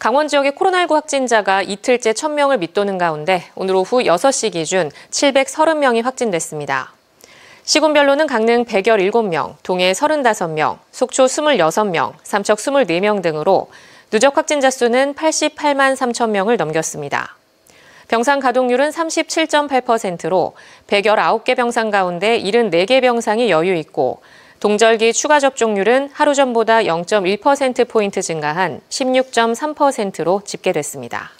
강원 지역의 코로나19 확진자가 이틀째 1,000명을 밑도는 가운데 오늘 오후 6시 기준 730명이 확진됐습니다. 시군별로는 강릉 117명, 동해 35명, 속초 26명, 삼척 24명 등으로 누적 확진자 수는 88만 3천 명을 넘겼습니다. 병상 가동률은 37.8%로 119개 병상 가운데 74개 병상이 여유 있고 동절기 추가 접종률은 하루 전보다 0.1%포인트 증가한 16.3%로 집계됐습니다.